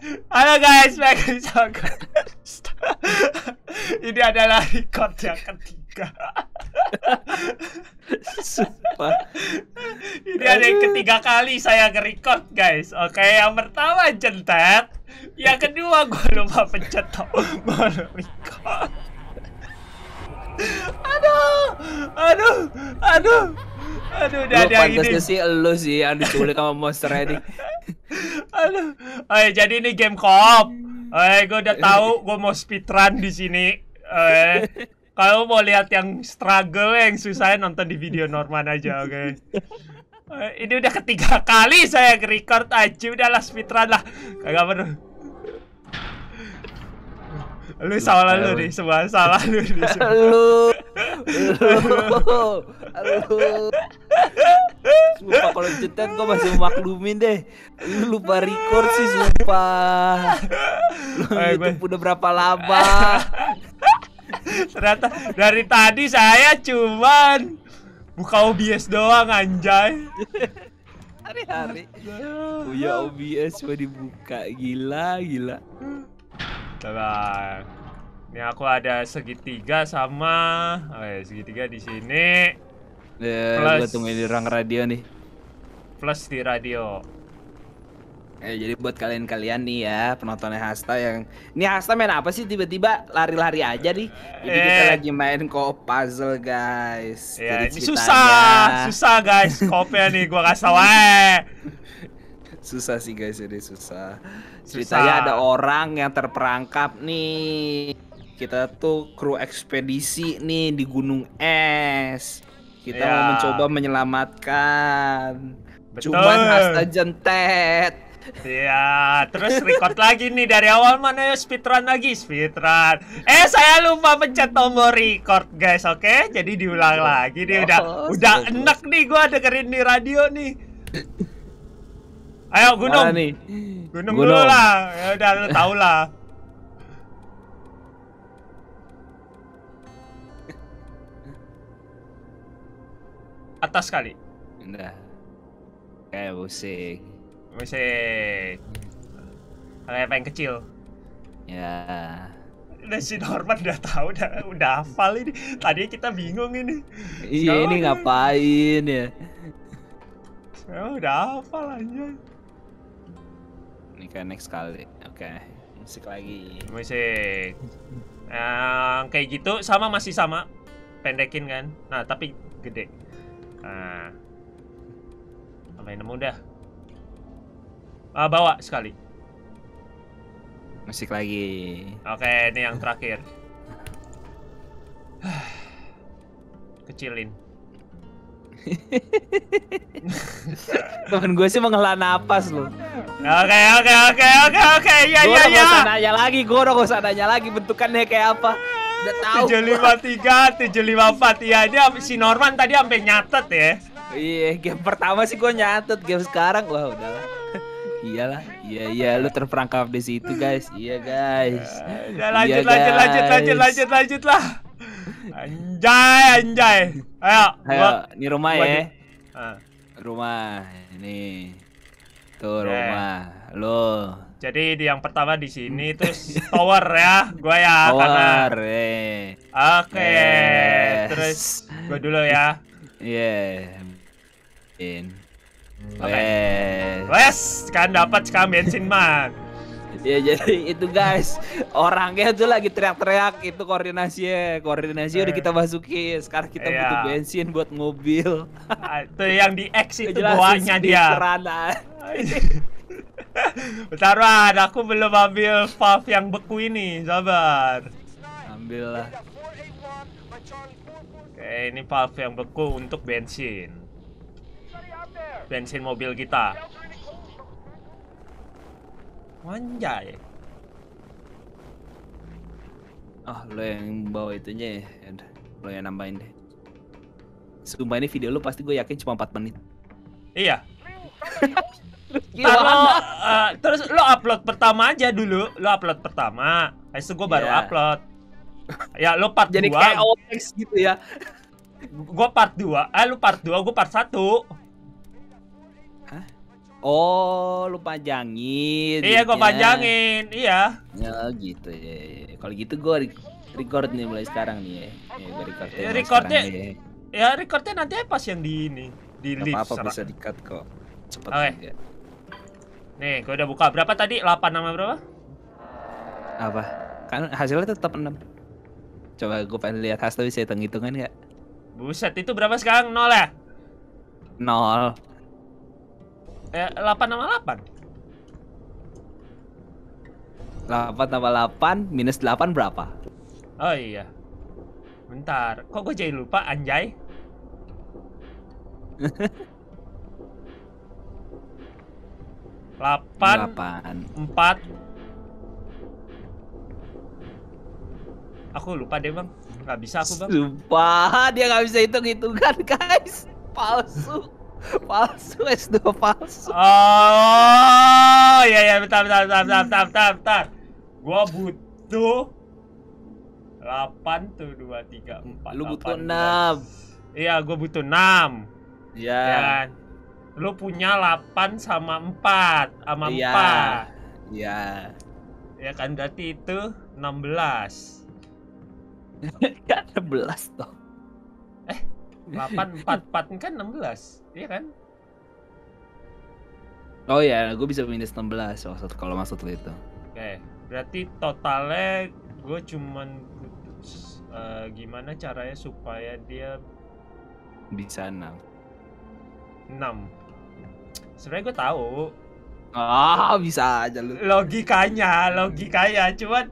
Halo guys, back Ini adalah record yang ketiga. Sumpah. Ini ada yang ketiga kali saya nge-record guys. Oke, yang pertama jentet, yang kedua gue lupa pencet tombol record. Aduh, aduh, aduh. Aduh, udah ada ini. sih elu sih yang diculik sama monster ini. Aduh. Eh, jadi ini game co-op. Eh, gua udah tahu gua mau speedrun di sini. Eh, kalau mau lihat yang struggle yang susah nonton di video Norman aja, oke. Okay? Eh, ini udah ketiga kali saya record aja udah udahlah speedrun lah. Kagak perlu. Lu salah lu nih, semua salah lu nih. Lu. Lu. Lu. Sumpah kalau cetet gua masih maklumin deh. Lu lupa record sih sumpah. Lu eh, YouTube udah berapa lama? Ternyata dari tadi saya cuman buka OBS doang anjay hari-hari punya OBS mau dibuka gila gila Bentar. Ini aku ada segitiga sama oh ya, segitiga di sini. Ya, plus gua tungguin di ruang radio nih. Plus di radio. Eh, jadi buat kalian-kalian nih ya penontonnya Hasta yang ini Hasta main apa sih tiba-tiba lari-lari aja nih. Jadi eh. kita lagi main co puzzle guys. Ya, jadi ini susah, susah guys kopi nih gua kasih tau eh. susah sih guys jadi susah. Ceritanya ada orang yang terperangkap nih. Kita tuh kru ekspedisi nih di gunung es. Kita yeah. mau iya. mencoba menyelamatkan. Betul. Cuman hasta jentet. Iya, terus record lagi nih dari awal mana ya speedrun lagi speedrun. Eh saya lupa pencet tombol record guys, oke? Okay? Jadi diulang lagi nih udah oh, udah enak nih gua dengerin di radio nih. Ayo gunung. Mana nih? Gunung, gunung. dulu lah. Ya udah lu tahu lah. Atas kali. Nah. Kayak musik. Musik. Kayak yang kecil. Ya. Udah si Norman udah tahu udah udah hafal ini. tadi kita bingung ini. Iya, ini ngapain ya? Oh, udah hafal aja. Ini kayak next kali. Oke, okay. musik lagi. Musik. Nah, kayak gitu sama masih sama. Pendekin kan. Nah, tapi gede. Nah. Tambahin nemu dah. Ah, bawa sekali. Musik lagi. Oke, okay, ini yang terakhir. Kecilin. Temen gue sih menghela nafas loh. Oke oke oke oke oke ya ya ya. Gue nanya lagi, gue udah gak usah nanya lagi bentukannya kayak apa. Udah tahu. Tujuh lima tiga, tujuh lima empat. Iya dia si Norman tadi sampai nyatet ya. Iya game pertama sih gue nyatet, game sekarang wah udahlah. Iyalah, iya iya lu terperangkap di situ guys, iya guys. Ya, lanjut, iya, lanjut, guys. lanjut lanjut lanjut lanjut lanjut lah. Anjay, anjay. Ayo. Ayo, ini rumah ya. Ah. Rumah ini. Tuh iya. rumah. Lo. Jadi di yang pertama di sini terus tower ya, gue ya tower, karena. Eh. Oke, terus gue dulu ya. Iya. Yeah. In. Okay. Wes, kan dapat sekarang bensin man ya jadi itu guys orangnya tuh lagi teriak-teriak itu koordinasinya koordinasi udah kita masuki sekarang kita iya. butuh bensin buat mobil nah, itu yang di X itu buahnya dia Bentar man, aku belum ambil valve yang beku ini, sabar Ambil Oke, ini valve yang beku untuk bensin Bensin mobil kita Anjay. Ah, oh, lo yang bawa itunya ya. Lo yang nambahin deh. Sumpah ini video lo pasti gue yakin cuma 4 menit. Iya. Kalau uh, eh, terus lo upload pertama aja dulu. Lo upload pertama. Habis itu gue baru yeah. upload. Ya lo part Jadi 2. Jadi kayak OX gitu ya. Gue part 2. Eh lo part 2, gue part 1. Oh, lu panjangin. Iya, gue panjangin. Iya. Ya gitu ya. ya, ya. Kalau gitu gua record nih mulai sekarang nih ya. ya gua record ya, recordnya. Nih. Ya. ya, recordnya nanti pas yang di ini di Gak apa, -apa bisa dikat kok. Cepat okay. ya. Nih, gua udah buka. Berapa tadi? 8 nama berapa? Apa? Kan hasilnya tetap 6. Coba gua pengen lihat hasilnya. bisa hitung-hitungan ya. Buset, itu berapa sekarang? Nol ya? Nol. 8 sama 8? 8 tambah 8, minus 8 berapa? Oh iya. Bentar, kok gue jadi lupa, anjay? Delapan, empat. Aku lupa deh bang, Gak bisa aku bang. Sumpah dia gak bisa hitung hitungan guys, palsu palsu S2 palsu oh iya iya bentar bentar bentar bentar bentar, bentar, bentar. gua butuh 8 tuh 2 3 4 lu 8, butuh 6 iya gua butuh 6 iya yeah. Kan? lu punya 8 sama 4 sama yeah. 4 iya yeah. ya iya kan berarti itu 16 Gak 16 toh Eh 8, 4, 4 kan 16 Iya kan? Oh iya, gue bisa minus 16 maksud kalau maksud lo itu. Oke, okay. berarti totalnya gue cuman uh, gimana caranya supaya dia bisa 6. 6. Sebenernya gue tau. Ah, oh, bisa aja lu. Logikanya, logikanya cuman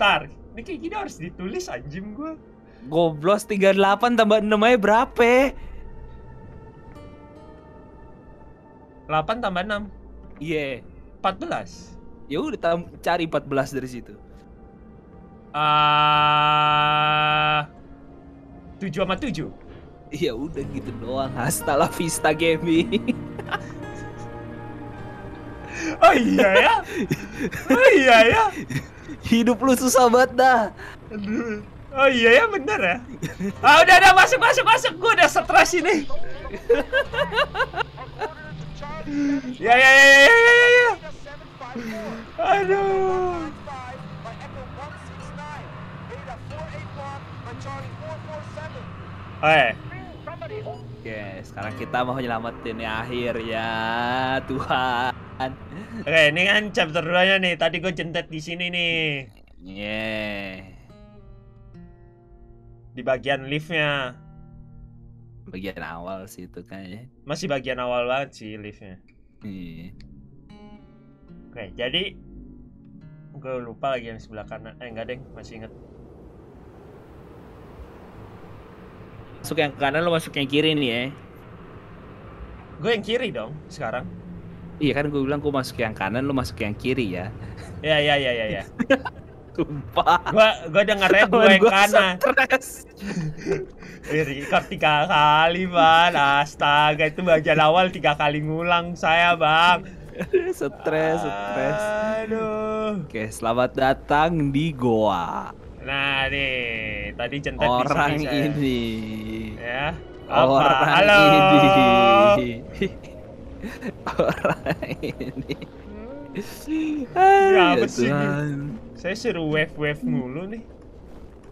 tar. Ini kayak gini harus ditulis anjim gue. Goblos 38 tambah 6 aja berapa? ya? 8 tambah 6. Iya. Yeah. 14. Ya udah cari 14 dari situ. Ah. Uh, 7 sama 7. Ya udah gitu doang. Hasta la vista gaming. oh iya ya. Oh iya ya. Hidup lu susah banget dah. Oh iya ya bener ya. Ah oh, udah udah masuk masuk masuk. Gue udah stres ini. Ya, ya ya ya ya ya ya Aduh. Oke. Oke, sekarang kita mau nyelamatin ya akhir ya Tuhan. Oke, ini kan chapter 2 nya nih. Tadi gue jentet di sini nih. Yeah. Di bagian liftnya bagian awal sih itu kan ya masih bagian awal banget sih liftnya iya oke jadi gue lupa lagi yang sebelah kanan eh enggak deh masih inget masuk yang kanan lo masuk yang kiri nih ya gue yang kiri dong sekarang iya kan gue bilang gue masuk yang kanan lo masuk yang kiri ya iya iya iya iya ya. Sumpah. Gua gua dengarnya gue yang kanan. Record tiga kali, Bang. Astaga, itu bagian awal tiga kali ngulang saya, Bang. stress, stress, Aduh. Oke, selamat datang di Goa. Nah, nih, tadi centet Orang di sini, ini. Ya. Apa? Orang Halo. ini. Orang ini. ya, ya Tuhan. Sini. Saya suruh wave-wave hmm. mulu nih.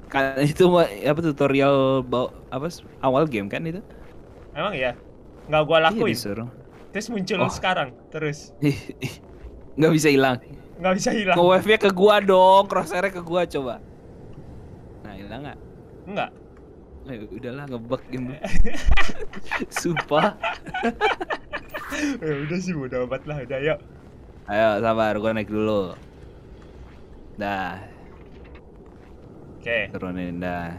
Kan itu apa tutorial bawa, apa awal game kan itu? Emang ya? Nggak gua iya, lakuin. Iya Terus muncul oh. sekarang terus. Nggak bisa hilang. Nggak bisa hilang. Nge wave-nya ke gua dong, cross nya ke gua coba. Nah, hilang nggak? Nggak. Eh, udahlah ngebug game Sumpah. eh, udah sih udah obat lah, udah yuk. Ayo sabar, gua naik dulu. Dah. Oke. Okay. Turunin dah.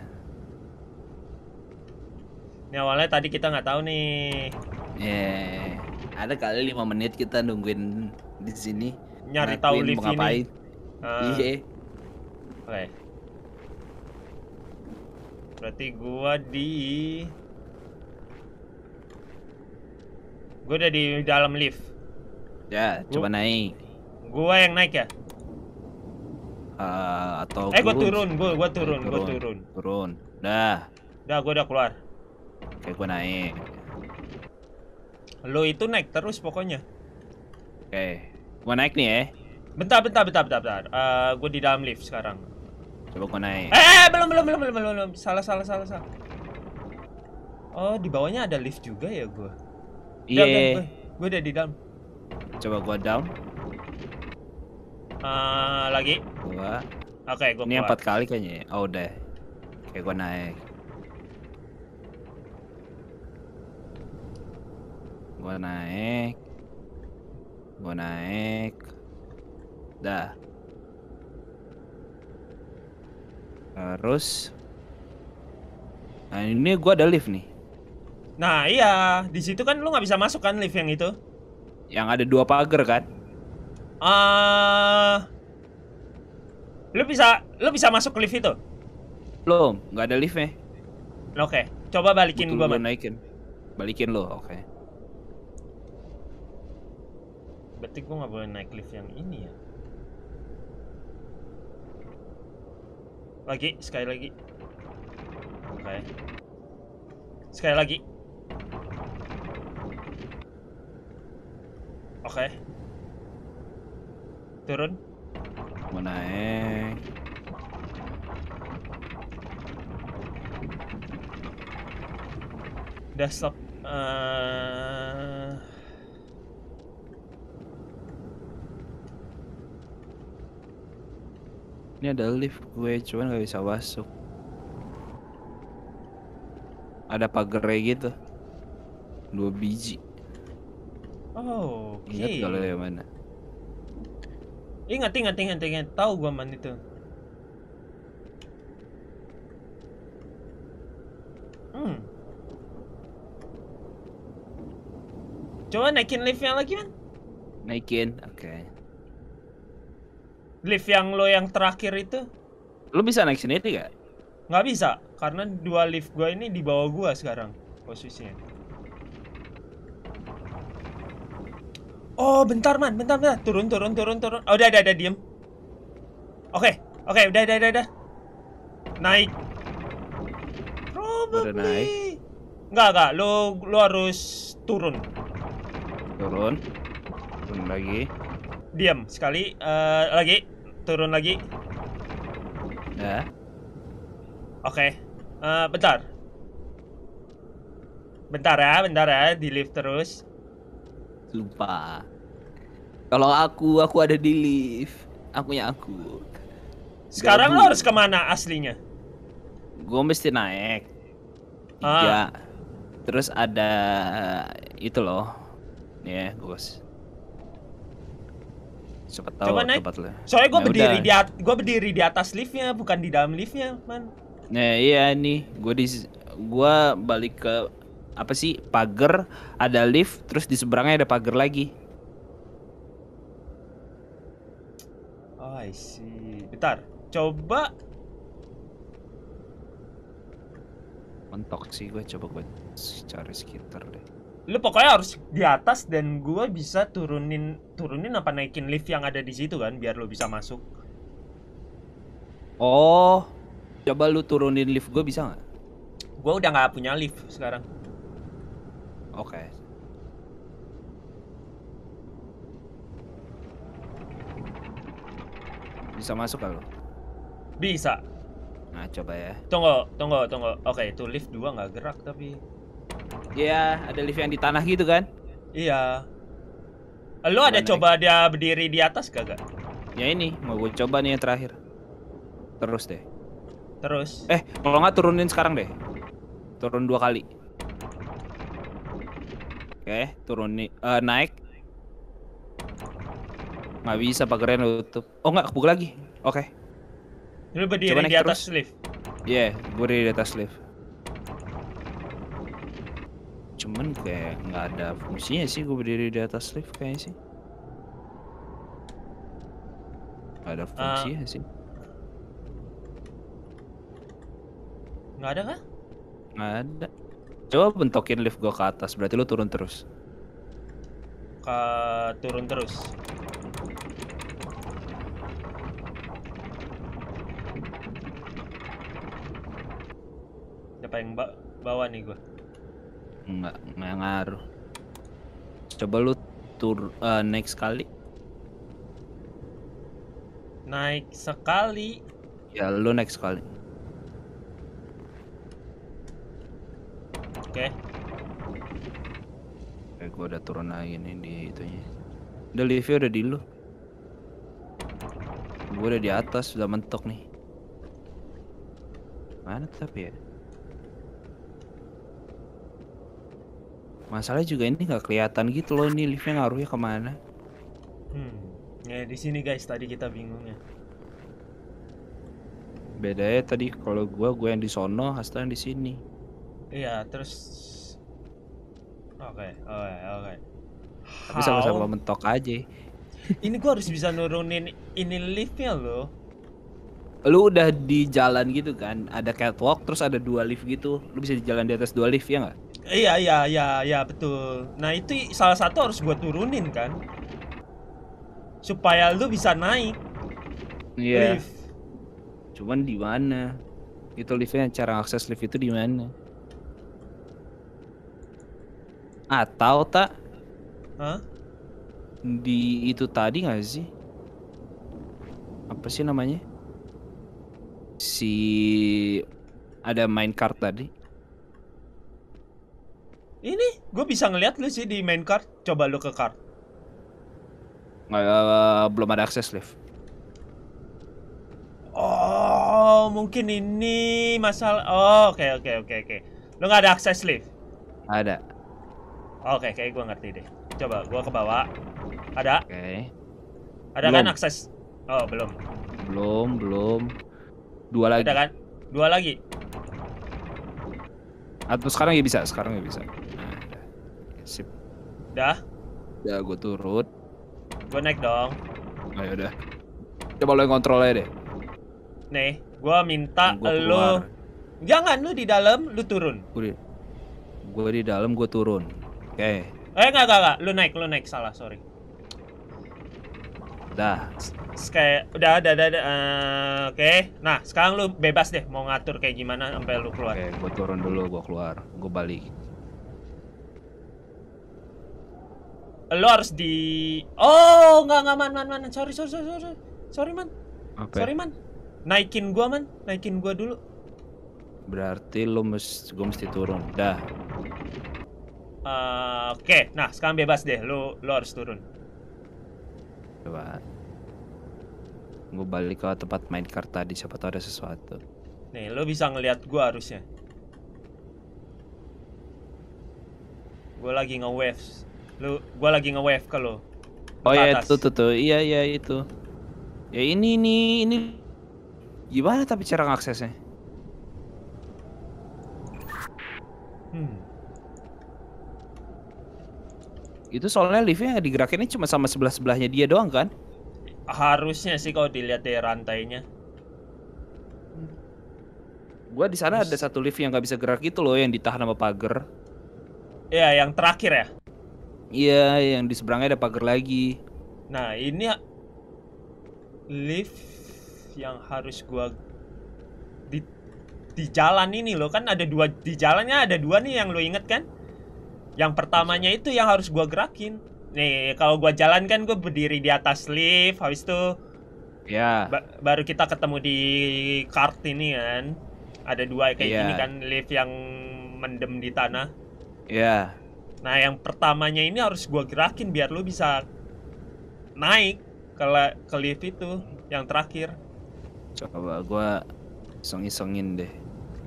Ini awalnya tadi kita nggak tahu nih. Yeah. Ada kali lima menit kita nungguin di sini. Nyari tahu lift ini. Ah. Iya. Uh. Iya. Oke. Okay. Berarti gua di Gua udah di dalam lift. Ya, coba naik. Gua yang naik ya? Eh, atau eh gue turun gue gue turun gue turun, turun turun dah dah gue udah keluar oke gue naik lo itu naik terus pokoknya oke gue naik nih ya bentar bentar bentar bentar bentar uh, eh, gue di dalam lift sekarang coba gue naik eh belum belum belum belum belum salah salah salah salah oh di bawahnya ada lift juga ya gue iya gue udah di dalam coba gue down Uh, lagi. dua Oke, okay, gua. Ini empat kali kayaknya. Ya? Oh udah. Kayak gua naik. Gua naik. Gua naik. Dah. Terus Nah, ini gua ada lift nih. Nah, iya, di situ kan lu nggak bisa masuk kan lift yang itu? Yang ada dua pagar kan? uh, lu bisa lu bisa masuk ke lift itu? Belum, nggak ada liftnya. Oke, okay. coba balikin Betul gua, man. naikin. Balikin lo, oke. Okay. Berarti gua nggak boleh naik lift yang ini ya. Lagi, sekali lagi. Oke. Okay. Sekali lagi. Oke. Okay turun mau naik stop uh... ini ada lift gue cuman gak bisa masuk ada pagar gitu dua biji oh okay. ingat kalau yang mana Ingat, ingat, ingat, ingat. Tahu gua man itu. Hmm. Coba naikin lift yang lagi, man. Naikin, oke. Okay. Lift yang lo yang terakhir itu. Lo bisa naik sendiri gak? Nggak bisa, karena dua lift gua ini di bawah gua sekarang posisinya. Oh, bentar man, bentar bentar. Turun, turun, turun, turun. Oh, udah, udah, udah, diem. Oke, oke, udah, udah, udah, udah. Naik. Probably. Udah naik. Enggak, enggak. Lo, lo harus turun. Turun. Turun lagi. Diam sekali. Uh, lagi. Turun lagi. Ya. Oke. Okay. Uh, eh, bentar. Bentar ya, bentar ya. Di lift terus lupa kalau aku aku ada di lift aku akunya aku sekarang lo harus kemana aslinya gue mesti naik iya ah. terus ada itu loh ya yeah, gue cepat tahu Coba naik. Soalnya gue nah, ya berdiri udah. di at gue berdiri di atas liftnya, bukan di dalam liftnya, man. Nah iya nih, gue di gue balik ke apa sih pagar, ada lift, terus di seberangnya ada pagar lagi. Oh, I see. Bentar, coba mentok sih gue coba gue cari sekitar deh lu pokoknya harus di atas dan gue bisa turunin turunin apa naikin lift yang ada di situ kan biar lo bisa masuk oh coba lu turunin lift gue bisa nggak gue udah nggak punya lift sekarang Oke. Okay. Bisa masuk kalau? Bisa. Nah, coba ya. Tunggu, tunggu, tunggu. Oke, okay, itu lift dua nggak gerak tapi. Iya, yeah, ada lift yang di tanah gitu kan? Iya. Lo ada naik. coba dia berdiri di atas kagak? Ya ini, mau gue coba nih yang terakhir. Terus deh. Terus. Eh, kalau nggak turunin sekarang deh. Turun dua kali. Oke, turun nih. Eh, uh, naik. Nggak bisa pagarnya tutup Oh nggak, kebuka lagi. Oke. Okay. Lu berdiri Coba di atas terus. lift. Iya, yeah, berdiri di atas lift. Cuman kayak nggak ada fungsinya sih gue berdiri di atas lift kayaknya sih. Nggak ada fungsinya uh, sih. Nggak ada kah? Nggak ada. Coba bentokin lift gua ke atas, berarti lu turun terus. Ke turun terus. Siapa yang ba bawa nih gua? Enggak, enggak ngaruh. Coba lu tur uh, naik sekali. Naik sekali. Ya, lu naik sekali. Oke. Okay. Eh, Oke, gua udah turun lagi nih di itunya. Udah Livia udah di lu. Gua udah di atas, udah mentok nih. Mana tapi ya? Masalahnya juga ini nggak kelihatan gitu loh ini liftnya ngaruhnya kemana? Hmm, ya di sini guys tadi kita bingung ya. Bedanya tadi kalau gua gua yang di sono, Hasta yang di sini. Iya, terus oke, oke, oke. Okay. Tapi sama-sama mentok aja. ini gua harus bisa nurunin ini liftnya loh. Lu udah di jalan gitu kan, ada catwalk terus ada dua lift gitu. Lu bisa di jalan di atas dua lift ya nggak? Iya, iya, iya, iya, betul. Nah, itu salah satu harus gua turunin kan. Supaya lu bisa naik. Iya. Cuman di mana? Itu liftnya cara akses lift itu di mana? Atau tak? Hah? Di itu tadi nggak sih? Apa sih namanya? Si ada main card tadi. Ini gue bisa ngeliat lu sih di main card. Coba lu ke card. Uh, belum ada akses lift. Oh, mungkin ini masalah. Oh, oke okay, oke okay, oke okay, oke. Lu nggak ada akses lift? Ada. Oke, okay, kayak gue ngerti deh. Coba gue ke bawah. Ada? Oke. Okay. Ada kan belum. kan akses? Oh, belum. Belum, belum. Dua lagi. Ada kan? Dua lagi. Atau sekarang ya bisa, sekarang ya bisa. Nah, sip. Dah? Ya, gue turut. Gue naik dong. Oh, Ayo ya udah. Coba lo yang kontrol aja deh. Nih, gue minta gua lo... Jangan, lu di dalam, lu turun. Gue di dalam, gue turun okay. eh enggak enggak enggak lu naik lu naik salah sorry udah kayak udah ada ada, ada. Uh, eh, oke okay. nah sekarang lu bebas deh mau ngatur kayak gimana sampai lu keluar oke okay, gue turun dulu gue keluar gue balik lo harus di oh nggak nggak man man man sorry sorry sorry sorry sorry man Okay. sorry man naikin gua man naikin gua dulu berarti lo mesti gua mesti turun dah Uh, Oke, okay. nah sekarang bebas deh, lo lo harus turun. Coba. Gue balik ke tempat main kartu tadi, siapa tahu ada sesuatu. Nih, lo bisa ngelihat gue harusnya. Gue lagi nge waves Lu, gue lagi nge-wave ke lo. Oh iya, itu tuh, tuh. Iya, iya, itu. Ya ini, ini, ini. Gimana tapi cara aksesnya. Itu soalnya liftnya digerakinnya cuma sama sebelah-sebelahnya dia doang kan? Harusnya sih kalau dilihat dari rantainya. Gua di sana ada satu lift yang nggak bisa gerak gitu loh yang ditahan sama pagar. Iya, yang terakhir ya? Iya, yang di seberangnya ada pagar lagi. Nah, ini ya, lift yang harus gua di di jalan ini loh kan ada dua di jalannya ada dua nih yang lo inget kan? yang pertamanya itu yang harus gue gerakin nih kalau gue jalan kan gue berdiri di atas lift habis itu ya yeah. ba baru kita ketemu di kart ini kan ada dua kayak yeah. gini kan lift yang mendem di tanah ya yeah. nah yang pertamanya ini harus gue gerakin biar lu bisa naik ke ke lift itu yang terakhir coba gue songin-songin deh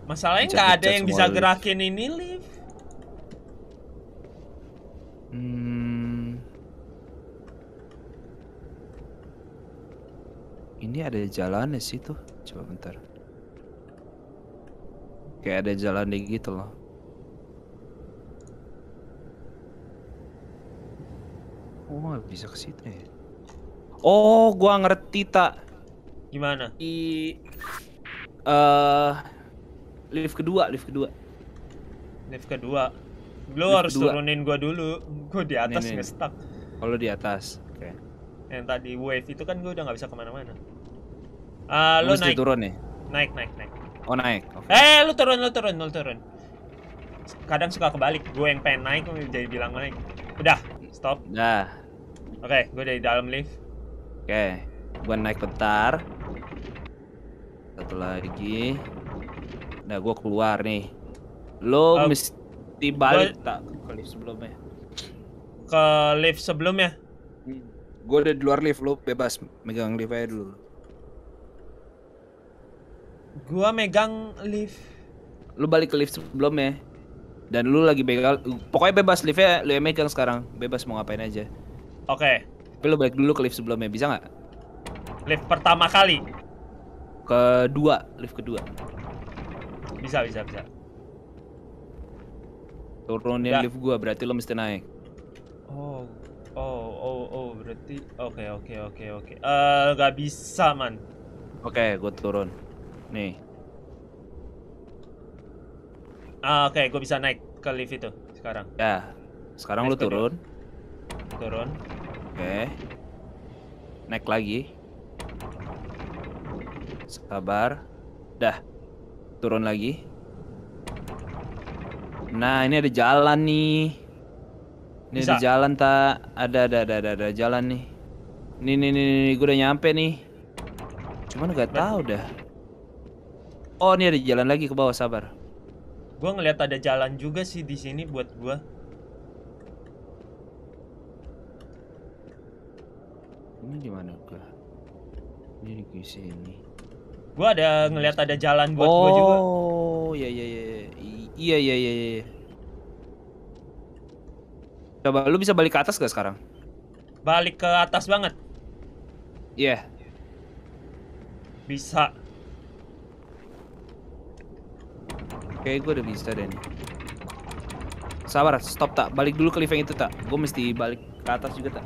masalahnya nggak ada yang bisa gerakin ini lift Hmm. Ini ada jalan di situ. Coba bentar. Kayak ada jalan di gitu loh. Oh, bisa ke situ ya. Oh, gua ngerti tak. Gimana? Di eh uh, lift kedua, lift kedua. Lift kedua. Lu harus dua. turunin gua dulu. Gua di atas nih, stuck. Kalau oh, di atas. Oke. Okay. Yang tadi wave itu kan gua udah nggak bisa kemana mana Ah, uh, lu, Mesti naik. turun nih. Naik, naik, naik. Oh, naik. Okay. Eh, lu turun, lu turun, lu turun. Kadang suka kebalik. Gue yang pengen naik jadi bilang naik. Udah, stop. Udah. Oke, okay, gue dari dalam lift. Oke. Okay. Gue naik bentar. Satu lagi. Nah, gue keluar nih. Lo um, mesti balik gua... tak ke lift sebelumnya ke lift sebelumnya hmm. gue udah di luar lift lu bebas megang lift aja dulu gua megang lift lu balik ke lift sebelumnya dan lu lagi begal pokoknya bebas liftnya lu yang megang sekarang bebas mau ngapain aja oke okay. tapi lu balik dulu ke lift sebelumnya bisa nggak lift pertama kali kedua lift kedua bisa bisa bisa Turunin ya. lift gua, berarti lo mesti naik. Oh, oh, oh, oh, berarti oke, okay, oke, okay, oke, okay, oke. Okay. Eh, uh, gak bisa man. Oke, okay, gua turun. Nih. Ah, oke, okay, gua bisa naik ke lift itu sekarang. Ya, sekarang lo turun. Dia. Turun. Oke. Okay. Naik lagi. Sabar. Dah. Turun lagi. Nah, ini ada jalan nih. Ini Bisa. ada jalan tak? Ada, ada, ada, ada, ada jalan nih. Nih, nih, nih, nih, gue udah nyampe nih. Cuman gak tahu dah. Oh, ini ada jalan lagi ke bawah, sabar. Gue ngeliat ada jalan juga sih di sini buat gue. Ini gimana mana gue? Ini di sini. Gua ada ngelihat ada jalan buat oh, gua juga. Oh, iya iya iya. Iya. iya iya iya iya. Coba lu bisa balik ke atas gak sekarang? Balik ke atas banget. Iya. Yeah. Bisa. Oke, gue udah bisa deh Sabar, stop tak. Balik dulu ke lift yang itu tak. Gue mesti balik ke atas juga tak.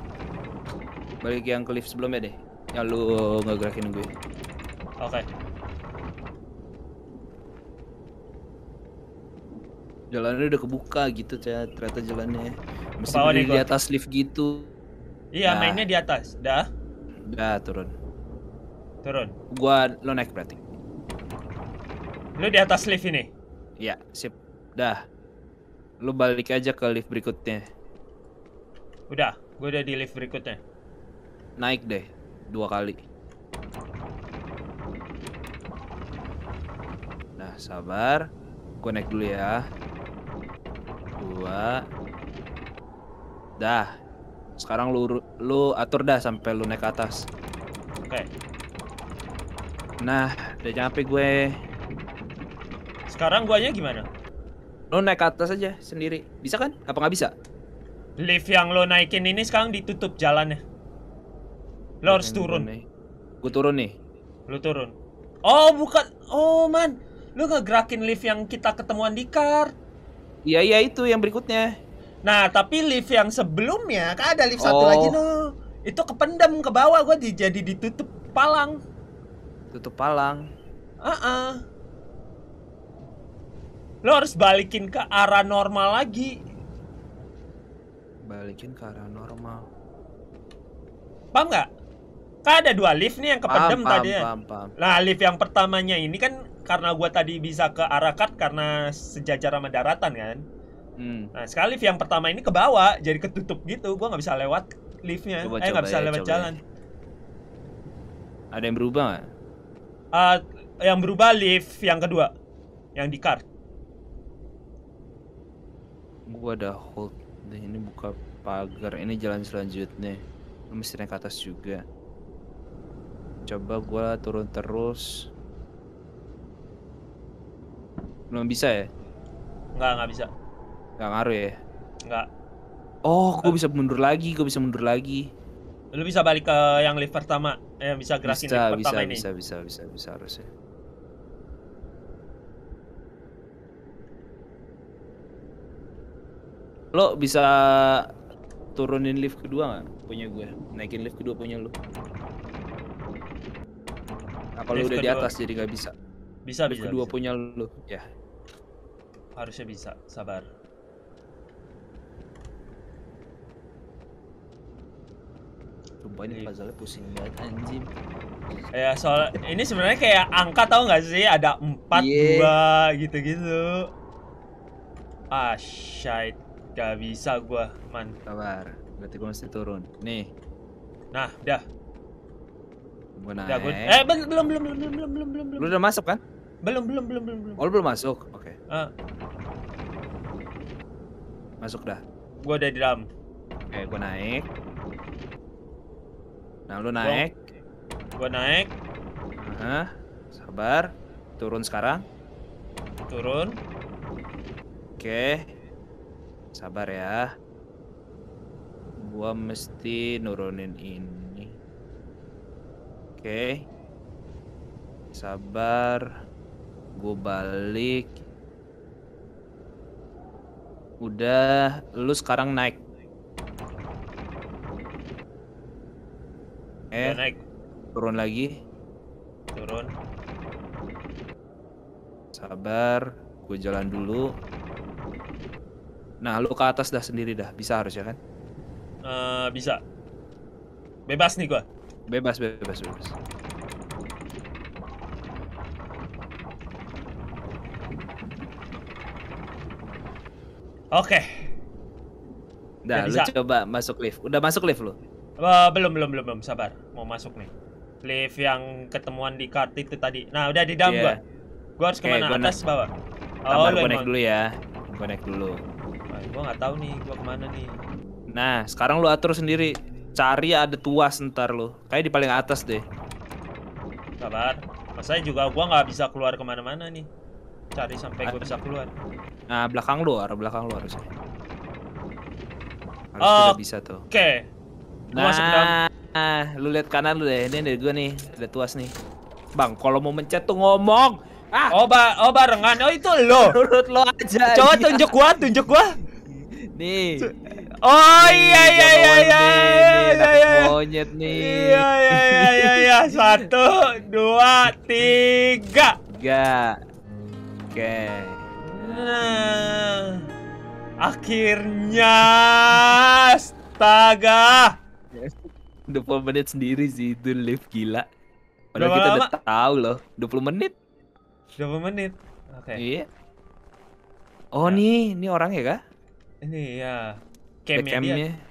Balik yang ke lift sebelumnya deh. Ya lu nggak gerakin gue. Oke. Okay. Jalannya udah kebuka gitu, Cah. Ternyata jalannya Mesti di, gua. atas lift gitu. Iya, nah. mainnya di atas. Dah. Dah turun. Turun. Gua lo naik berarti. Lo di atas lift ini? Iya, sip. Dah. Lo balik aja ke lift berikutnya. Udah, Gua udah di lift berikutnya. Naik deh, dua kali. sabar. Gue naik dulu ya. Dua. Dah. Sekarang lu lu atur dah sampai lu naik ke atas. Oke. Nah, udah nyampe gue. Sekarang gue nya gimana? Lu naik ke atas aja sendiri. Bisa kan? Apa nggak bisa? Lift yang lo naikin ini sekarang ditutup jalannya. Lo harus turun. Gue turun nih. Lu turun. Oh, bukan. Oh, man lu ngegerakin lift yang kita ketemuan di car. Iya iya itu yang berikutnya. Nah tapi lift yang sebelumnya kan ada lift oh. satu lagi no. Itu kependam ke bawah gua jadi ditutup palang. Tutup palang. Ah uh -uh. Lo harus balikin ke arah normal lagi. Balikin ke arah normal. Paham nggak? Kan ada dua lift nih yang kependam tadi ya. Nah lift yang pertamanya ini kan karena gue tadi bisa ke Arakat karena sejajar sama daratan kan. Hmm. Nah, sekali lift yang pertama ini ke bawah, jadi ketutup gitu. Gue nggak bisa lewat liftnya. Coba, eh nggak bisa ya, lewat coba. Ya. jalan. Ada yang berubah nggak? Uh, yang berubah lift yang kedua, yang di kart. Gue ada hold. Ini buka pagar. Ini jalan selanjutnya. Lu mesti naik ke atas juga. Coba gue turun terus. Belum bisa ya? Enggak, enggak bisa. Enggak ngaruh ya? Enggak. Oh, gue bisa mundur lagi, gue bisa mundur lagi. Lu bisa balik ke yang lift pertama, eh bisa gerakin bisa, lift pertama bisa, ini. Bisa, bisa, bisa, bisa harusnya. Lo bisa turunin lift kedua nggak? Punya gue, naikin lift kedua punya lo. Nah, kalau udah kedua. di atas jadi nggak bisa. Bisa, lift bisa. Kedua bisa. punya lo, ya harusnya bisa sabar Sumpah ini iya. puzzle pusing banget anjing Ya soal ini sebenarnya kayak angka tau nggak sih ada empat yeah. dua gitu-gitu. Ah shit gak bisa gua man. Sabar, berarti gua mesti turun. Nih. Nah, udah. Gua naik. gua... Eh, belum belum belum belum belum belum belum. Lu udah masuk kan? Belum, belum, belum, belum, belum. Oh, belum masuk. Oke. Okay. Uh. Masuk dah. Gua udah di dalam. Oke, okay, gua naik. Nah, lu naik. Gua, gua naik. Nah, sabar. Turun sekarang. Turun. Oke. Okay. Sabar ya. Gua mesti nurunin ini. Oke. Okay. Sabar gue balik udah lu sekarang naik eh naik turun lagi turun sabar gue jalan dulu nah lu ke atas dah sendiri dah bisa harusnya kan uh, bisa bebas nih gua bebas bebas bebas Oke. Okay. Dah, lu coba masuk lift. Udah masuk lift lu? Uh, belum, belum, belum, belum. Sabar. Mau masuk nih. Lift yang ketemuan di kart itu tadi. Nah, udah di dalam yeah. gua. Gua harus okay, kemana? Gua Atas, bawah? Oh, lu gua naik dulu ya. Gua naik dulu. Nah, gua nggak tahu nih gua kemana nih. Nah, sekarang lu atur sendiri. Cari ada tuas ntar lu. Kayak di paling atas deh. Sabar. Masanya juga gua nggak bisa keluar kemana-mana nih cari sampai gue bisa keluar. Nah, belakang lu, arah belakang lu harusnya. Harus oh, udah bisa tuh. Oke. Okay. Nah, masuk dalam. Nah, lu lihat kanan lu deh. Ini dari gue nih, ada tuas nih. Bang, kalau mau mencet tuh ngomong. Ah. Oh, ba oh barengan. Oh, itu lo. Menurut lo aja. Coba iya. tunjuk gua, tunjuk gua. Nih. Oh iya iya iya iya iya iya monyet nih. Iya iya iya iya iya satu dua tiga. Tiga. Oke. Nah, akhirnya, astaga. 20 menit sendiri sih itu lift gila. Padahal Berapa kita lama? udah tahu loh, 20 menit. 20 menit. Oke. Okay. Iya. Oh ya. nih, ini orang ya kak? Ini ya. Campnya. Camp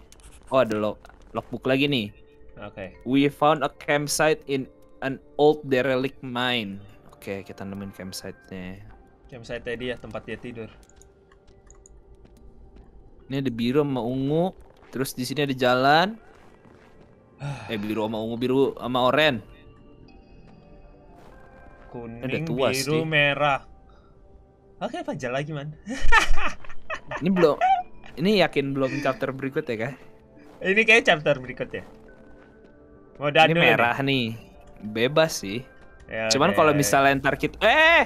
Oh ada log logbook lagi nih. Oke. Okay. We found a campsite in an old derelict mine. Oke, okay, kita nemuin campsite-nya. Kayak saya tadi ya tempat dia tidur. Ini ada biru sama ungu, terus di sini ada jalan. eh biru sama ungu, biru sama oranye. Kuning, ada tua biru, sih. merah. Oke, jalan lagi, man. ini belum ini yakin belum chapter berikut ya, Kak? Ini kayak chapter berikut ya. Mau ini merah ya, nih. Bebas sih. Ya, Cuman kalau misalnya ntar kita eh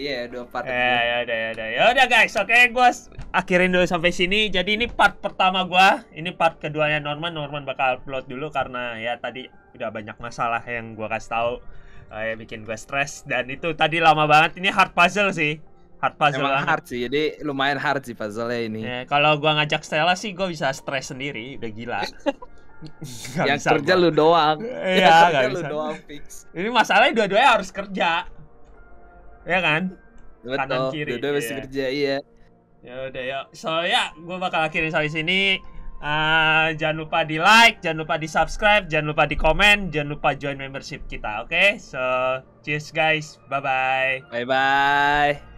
Iya, yeah, dua part. Eh, ya udah ya udah. Ya, ya. ya udah guys, oke okay, gua akhirin dulu sampai sini. Jadi ini part pertama gua, ini part keduanya Norman. Norman bakal upload dulu karena ya tadi udah banyak masalah yang gua kasih tahu uh, yang bikin gue stres dan itu tadi lama banget. Ini hard puzzle sih. Hard puzzle. Emang hard sih. Jadi lumayan hard sih puzzle ini. Ya, kalau gua ngajak Stella sih gua bisa stres sendiri, udah gila. yang kerja gua. lu doang. Iya, ya, kerja lu doang fix. Ini masalahnya dua-duanya harus kerja ya kan Betul. kanan kiri udah masih iya. kerja iya ya udah ya so ya gue bakal akhirin sampai sini uh, jangan lupa di like jangan lupa di subscribe jangan lupa di komen jangan lupa join membership kita oke okay? so cheers guys bye bye bye bye